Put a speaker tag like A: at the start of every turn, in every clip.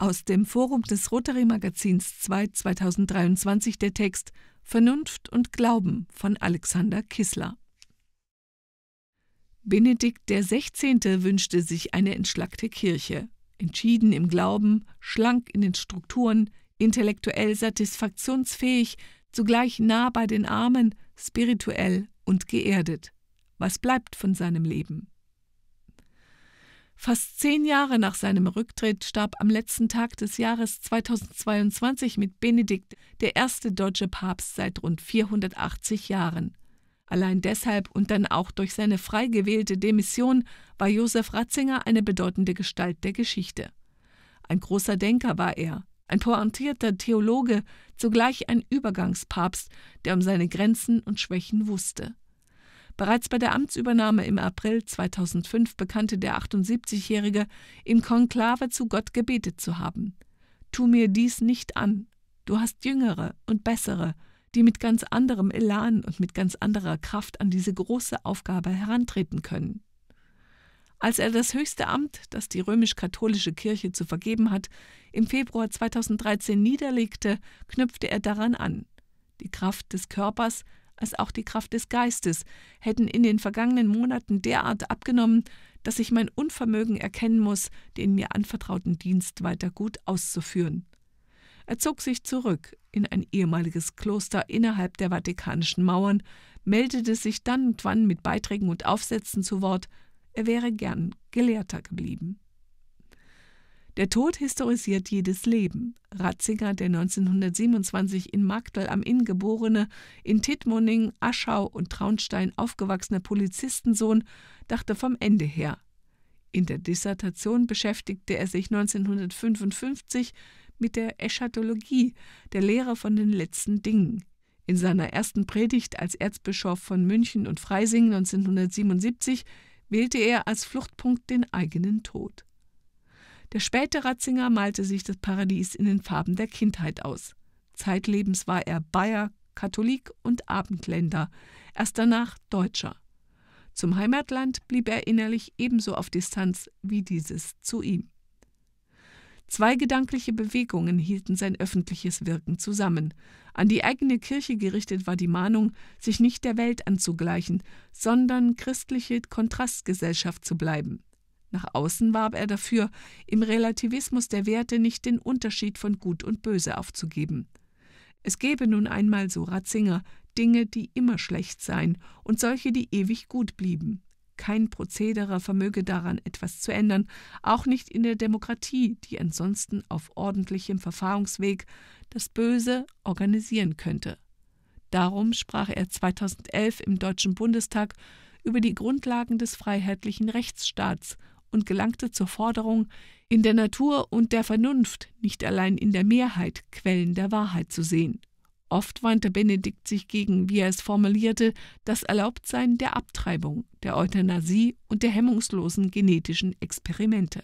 A: Aus dem Forum des Rotary Magazins 2 2023 der Text Vernunft und Glauben von Alexander Kissler. Benedikt XVI. wünschte sich eine entschlackte Kirche, entschieden im Glauben, schlank in den Strukturen, intellektuell satisfaktionsfähig, zugleich nah bei den Armen, spirituell und geerdet. Was bleibt von seinem Leben? Fast zehn Jahre nach seinem Rücktritt starb am letzten Tag des Jahres 2022 mit Benedikt der erste deutsche Papst seit rund 480 Jahren. Allein deshalb und dann auch durch seine frei gewählte Demission war Josef Ratzinger eine bedeutende Gestalt der Geschichte. Ein großer Denker war er, ein pointierter Theologe, zugleich ein Übergangspapst, der um seine Grenzen und Schwächen wusste. Bereits bei der Amtsübernahme im April 2005 bekannte der 78-Jährige, im Konklave zu Gott gebetet zu haben. Tu mir dies nicht an. Du hast Jüngere und Bessere, die mit ganz anderem Elan und mit ganz anderer Kraft an diese große Aufgabe herantreten können. Als er das höchste Amt, das die römisch-katholische Kirche zu vergeben hat, im Februar 2013 niederlegte, knüpfte er daran an. Die Kraft des Körpers als auch die Kraft des Geistes hätten in den vergangenen Monaten derart abgenommen, dass ich mein Unvermögen erkennen muss, den mir anvertrauten Dienst weiter gut auszuführen. Er zog sich zurück in ein ehemaliges Kloster innerhalb der vatikanischen Mauern, meldete sich dann und wann mit Beiträgen und Aufsätzen zu Wort, er wäre gern Gelehrter geblieben. Der Tod historisiert jedes Leben. Ratzinger, der 1927 in Magdal am Inn geborene, in Tittmoning, Aschau und Traunstein aufgewachsene Polizistensohn, dachte vom Ende her. In der Dissertation beschäftigte er sich 1955 mit der Eschatologie, der Lehre von den letzten Dingen. In seiner ersten Predigt als Erzbischof von München und Freising 1977 wählte er als Fluchtpunkt den eigenen Tod. Der späte Ratzinger malte sich das Paradies in den Farben der Kindheit aus. Zeitlebens war er Bayer, Katholik und Abendländer, erst danach Deutscher. Zum Heimatland blieb er innerlich ebenso auf Distanz wie dieses zu ihm. Zwei gedankliche Bewegungen hielten sein öffentliches Wirken zusammen. An die eigene Kirche gerichtet war die Mahnung, sich nicht der Welt anzugleichen, sondern christliche Kontrastgesellschaft zu bleiben. Nach außen warb er dafür, im Relativismus der Werte nicht den Unterschied von Gut und Böse aufzugeben. Es gebe nun einmal, so Ratzinger, Dinge, die immer schlecht seien und solche, die ewig gut blieben. Kein Prozedere vermöge daran etwas zu ändern, auch nicht in der Demokratie, die ansonsten auf ordentlichem Verfahrungsweg das Böse organisieren könnte. Darum sprach er 2011 im Deutschen Bundestag über die Grundlagen des freiheitlichen Rechtsstaats und gelangte zur Forderung, in der Natur und der Vernunft, nicht allein in der Mehrheit, Quellen der Wahrheit zu sehen. Oft wandte Benedikt sich gegen, wie er es formulierte, das Erlaubtsein der Abtreibung, der Euthanasie und der hemmungslosen genetischen Experimente.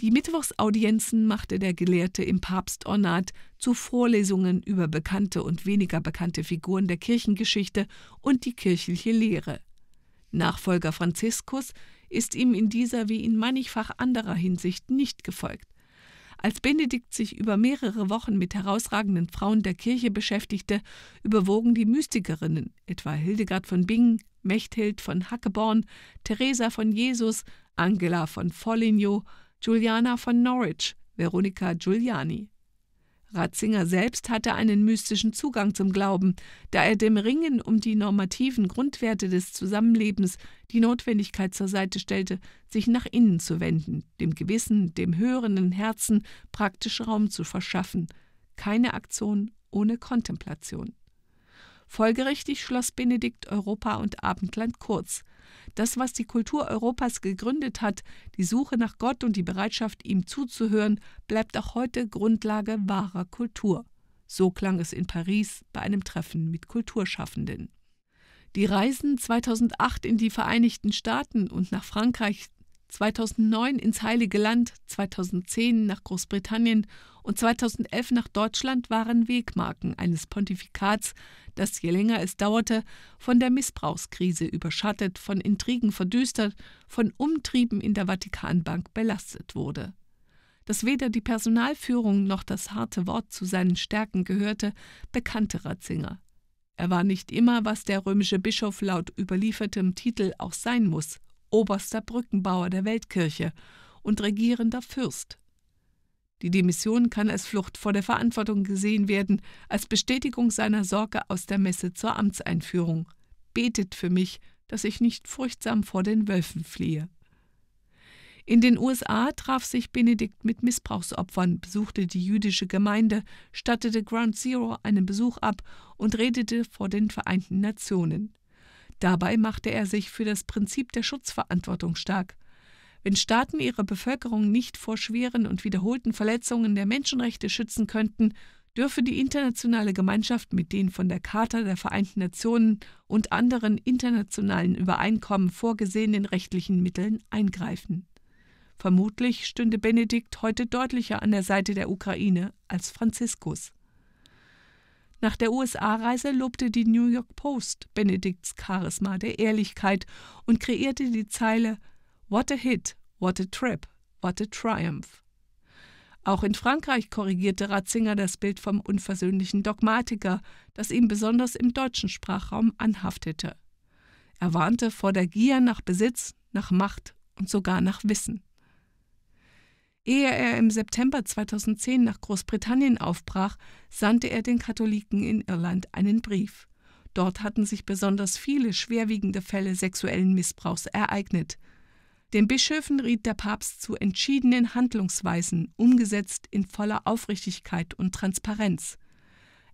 A: Die Mittwochsaudienzen machte der Gelehrte im Papstornat zu Vorlesungen über bekannte und weniger bekannte Figuren der Kirchengeschichte und die kirchliche Lehre. Nachfolger Franziskus ist ihm in dieser wie in mannigfach anderer Hinsicht nicht gefolgt. Als Benedikt sich über mehrere Wochen mit herausragenden Frauen der Kirche beschäftigte, überwogen die Mystikerinnen, etwa Hildegard von Bingen, Mechthild von Hackeborn, Theresa von Jesus, Angela von Foligno, Juliana von Norwich, Veronika Giuliani. Ratzinger selbst hatte einen mystischen Zugang zum Glauben, da er dem Ringen um die normativen Grundwerte des Zusammenlebens die Notwendigkeit zur Seite stellte, sich nach innen zu wenden, dem Gewissen, dem hörenden Herzen praktisch Raum zu verschaffen. Keine Aktion ohne Kontemplation. Folgerichtig schloss Benedikt Europa und Abendland kurz das, was die Kultur Europas gegründet hat, die Suche nach Gott und die Bereitschaft, ihm zuzuhören, bleibt auch heute Grundlage wahrer Kultur. So klang es in Paris bei einem Treffen mit Kulturschaffenden. Die Reisen 2008 in die Vereinigten Staaten und nach Frankreich 2009 ins Heilige Land, 2010 nach Großbritannien und 2011 nach Deutschland waren Wegmarken eines Pontifikats, das je länger es dauerte, von der Missbrauchskrise überschattet, von Intrigen verdüstert, von Umtrieben in der Vatikanbank belastet wurde. Dass weder die Personalführung noch das harte Wort zu seinen Stärken gehörte, bekannte Ratzinger. Er war nicht immer, was der römische Bischof laut überliefertem Titel auch sein muss, oberster Brückenbauer der Weltkirche und regierender Fürst. Die Demission kann als Flucht vor der Verantwortung gesehen werden, als Bestätigung seiner Sorge aus der Messe zur Amtseinführung. Betet für mich, dass ich nicht furchtsam vor den Wölfen fliehe. In den USA traf sich Benedikt mit Missbrauchsopfern, besuchte die jüdische Gemeinde, stattete Ground Zero einen Besuch ab und redete vor den Vereinten Nationen. Dabei machte er sich für das Prinzip der Schutzverantwortung stark. Wenn Staaten ihre Bevölkerung nicht vor schweren und wiederholten Verletzungen der Menschenrechte schützen könnten, dürfe die internationale Gemeinschaft mit den von der Charta der Vereinten Nationen und anderen internationalen Übereinkommen vorgesehenen rechtlichen Mitteln eingreifen. Vermutlich stünde Benedikt heute deutlicher an der Seite der Ukraine als Franziskus. Nach der USA-Reise lobte die New York Post Benedikts Charisma der Ehrlichkeit und kreierte die Zeile What a hit, what a trip, what a triumph. Auch in Frankreich korrigierte Ratzinger das Bild vom unversöhnlichen Dogmatiker, das ihm besonders im deutschen Sprachraum anhaftete. Er warnte vor der Gier nach Besitz, nach Macht und sogar nach Wissen. Ehe er im September 2010 nach Großbritannien aufbrach, sandte er den Katholiken in Irland einen Brief. Dort hatten sich besonders viele schwerwiegende Fälle sexuellen Missbrauchs ereignet. Den Bischöfen riet der Papst zu entschiedenen Handlungsweisen, umgesetzt in voller Aufrichtigkeit und Transparenz.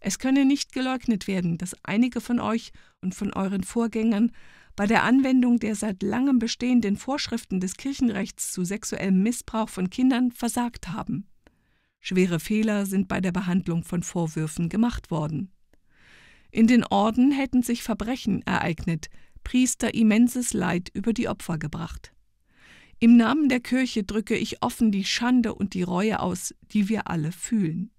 A: Es könne nicht geleugnet werden, dass einige von euch und von euren Vorgängern bei der Anwendung der seit langem bestehenden Vorschriften des Kirchenrechts zu sexuellem Missbrauch von Kindern versagt haben. Schwere Fehler sind bei der Behandlung von Vorwürfen gemacht worden. In den Orden hätten sich Verbrechen ereignet, Priester immenses Leid über die Opfer gebracht. Im Namen der Kirche drücke ich offen die Schande und die Reue aus, die wir alle fühlen.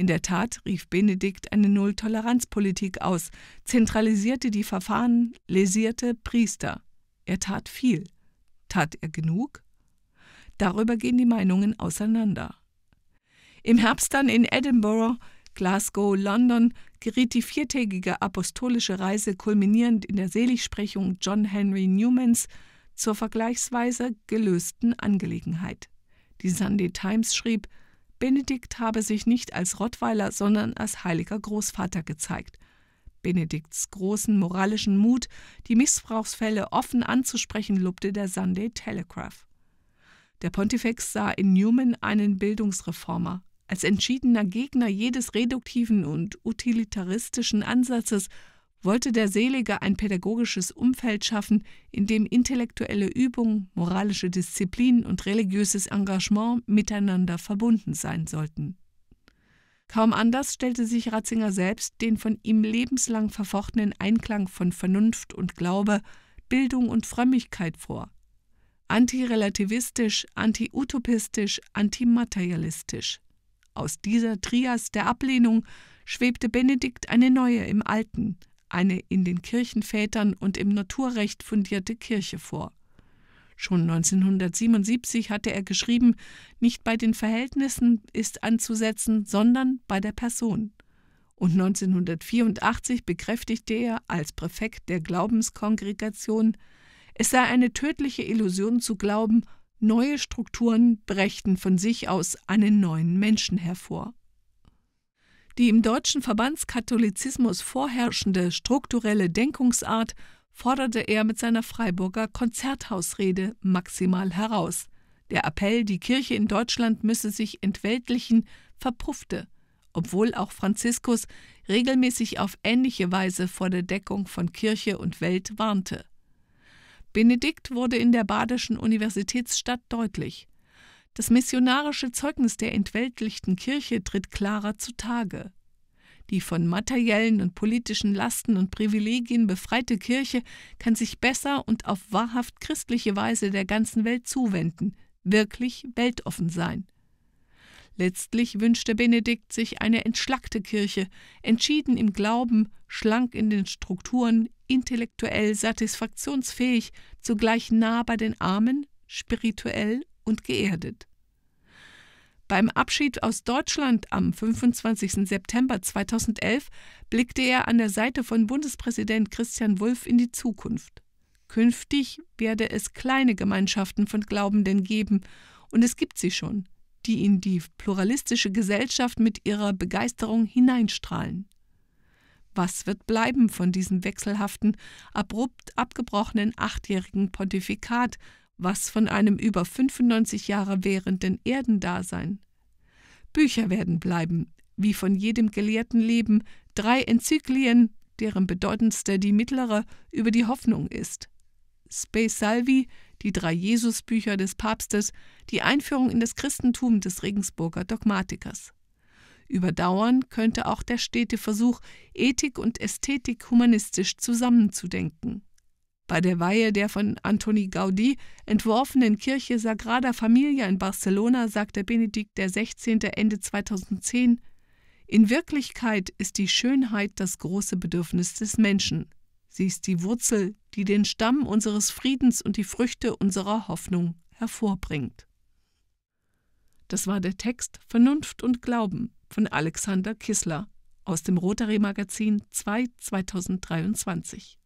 A: In der Tat rief Benedikt eine Null-Toleranz-Politik aus, zentralisierte die Verfahren, lesierte Priester. Er tat viel. Tat er genug? Darüber gehen die Meinungen auseinander. Im Herbst dann in Edinburgh, Glasgow, London geriet die viertägige apostolische Reise kulminierend in der Seligsprechung John Henry Newmans zur vergleichsweise gelösten Angelegenheit. Die Sunday Times schrieb, Benedikt habe sich nicht als Rottweiler, sondern als heiliger Großvater gezeigt. Benedikts großen moralischen Mut, die Missbrauchsfälle offen anzusprechen, lobte der Sunday Telegraph. Der Pontifex sah in Newman einen Bildungsreformer, als entschiedener Gegner jedes reduktiven und utilitaristischen Ansatzes wollte der Selige ein pädagogisches Umfeld schaffen, in dem intellektuelle Übung, moralische Disziplin und religiöses Engagement miteinander verbunden sein sollten. Kaum anders stellte sich Ratzinger selbst den von ihm lebenslang verfochtenen Einklang von Vernunft und Glaube, Bildung und Frömmigkeit vor. Antirelativistisch, antiutopistisch, antimaterialistisch. Aus dieser Trias der Ablehnung schwebte Benedikt eine neue im Alten – eine in den Kirchenvätern und im Naturrecht fundierte Kirche vor. Schon 1977 hatte er geschrieben, nicht bei den Verhältnissen ist anzusetzen, sondern bei der Person. Und 1984 bekräftigte er als Präfekt der Glaubenskongregation, es sei eine tödliche Illusion zu glauben, neue Strukturen brächten von sich aus einen neuen Menschen hervor. Die im deutschen Verbandskatholizismus vorherrschende strukturelle Denkungsart forderte er mit seiner Freiburger Konzerthausrede maximal heraus. Der Appell, die Kirche in Deutschland müsse sich entweltlichen, verpuffte, obwohl auch Franziskus regelmäßig auf ähnliche Weise vor der Deckung von Kirche und Welt warnte. Benedikt wurde in der Badischen Universitätsstadt deutlich. Das missionarische Zeugnis der entweltlichten Kirche tritt klarer zutage. Die von materiellen und politischen Lasten und Privilegien befreite Kirche kann sich besser und auf wahrhaft christliche Weise der ganzen Welt zuwenden, wirklich weltoffen sein. Letztlich wünschte Benedikt sich eine entschlackte Kirche, entschieden im Glauben, schlank in den Strukturen, intellektuell satisfaktionsfähig, zugleich nah bei den Armen, spirituell und geerdet. Beim Abschied aus Deutschland am 25. September 2011 blickte er an der Seite von Bundespräsident Christian Wulff in die Zukunft. Künftig werde es kleine Gemeinschaften von Glaubenden geben, und es gibt sie schon, die in die pluralistische Gesellschaft mit ihrer Begeisterung hineinstrahlen. Was wird bleiben von diesem wechselhaften, abrupt abgebrochenen achtjährigen Pontifikat, was von einem über 95 Jahre währenden Erdendasein. Bücher werden bleiben, wie von jedem gelehrten Leben, drei Enzyklien, deren bedeutendste die mittlere über die Hoffnung ist. Space Salvi, die drei Jesusbücher des Papstes, die Einführung in das Christentum des Regensburger Dogmatikers. Überdauern könnte auch der stete Versuch, Ethik und Ästhetik humanistisch zusammenzudenken. Bei der Weihe der von Antoni Gaudí entworfenen Kirche Sagrada Familia in Barcelona sagte Benedikt XVI. Ende 2010, in Wirklichkeit ist die Schönheit das große Bedürfnis des Menschen. Sie ist die Wurzel, die den Stamm unseres Friedens und die Früchte unserer Hoffnung hervorbringt. Das war der Text Vernunft und Glauben von Alexander Kissler aus dem Rotary Magazin 2 2023.